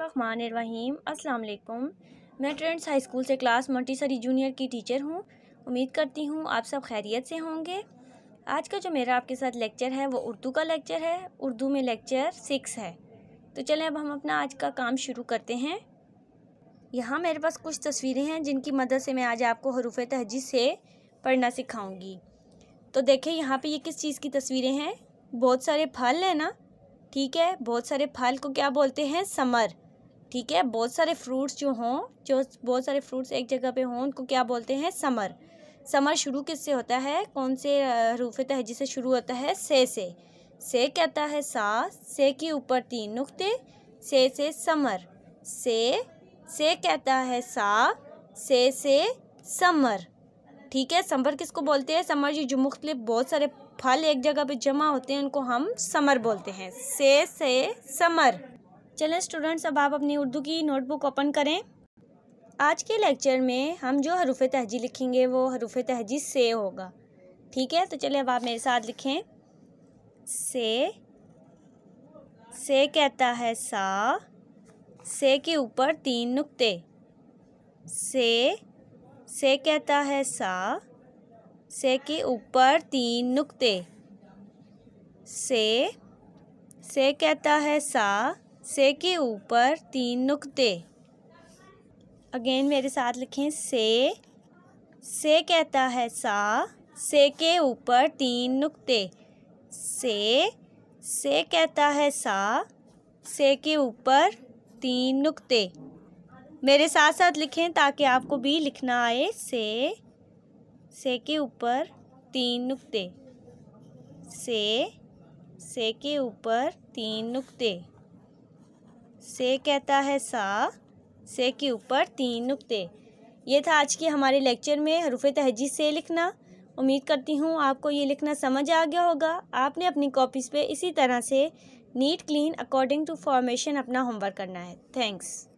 बिस्मिल्लाहिर्रहमानिर्रहीम अस्सलाम वालेकुम मैं ट्रेंड्स हाई स्कूल से क्लास मोंटीसरी जूनियर की टीचर हूँ उम्मीद करती हूँ आप सब खैरियत से होंगे आज का जो मेरा आपके साथ लेक्चर है वो उर्दू का लेक्चर है उर्दू में लेक्चर सिक्स है तो चलें अब हम अपना आज का काम शुरू करते हैं यहाँ मेरे पास कुछ तस्वीरें हैं जिनकी मदद से मैं आज आपको हरूफ तहजीज से पढ़ना सिखाऊँगी तो देखें यहाँ पर ये किस चीज़ की तस्वीरें हैं बहुत सारे फल हैं ना ठीक है बहुत सारे फल को क्या बोलते हैं समर ठीक है बहुत सारे फ्रूट्स जो हों जो बहुत सारे फ्रूट्स एक जगह पे हों उनको क्या बोलते हैं समर समर शुरू किससे होता है कौन से हरूफ तहजी से शुरू होता है से से से कहता है सा से के ऊपर तीन नुक्ते से से समर से से कहता है सा से से समर ठीक है समर किसको बोलते हैं समर जी जो मुख्तलिफ बहुत सारे फल एक जगह पे जमा होते हैं उनको हम समर बोलते हैं से से समर चलें स्टूडेंट्स अब आप अपनी उर्दू की नोटबुक ओपन करें आज के लेक्चर में हम जो हरूफ तहजी लिखेंगे वो हरूफ तहजी से होगा ठीक है तो चलिए अब आप मेरे साथ लिखें से से कहता है सा से के ऊपर तीन नुक्ते से से कहता है सा से के ऊपर तीन नुक्ते से से कहता है सा से के ऊपर तीन नुक्ते अगेन मेरे साथ लिखें से से कहता है सा से के ऊपर तीन नुक्ते से से कहता है सा से के ऊपर तीन नुक्ते मेरे साथ साथ लिखें ताकि आपको भी लिखना आए से से के ऊपर तीन नुक्ते से से के ऊपर तीन नुक्ते से कहता है सा से के ऊपर तीन नुक्ते ये था आज के हमारे लेक्चर में हरूफ तहजी से लिखना उम्मीद करती हूँ आपको ये लिखना समझ आ गया होगा आपने अपनी कॉपीज़ पे इसी तरह से neat clean according to formation अपना होमवर्क करना है थैंक्स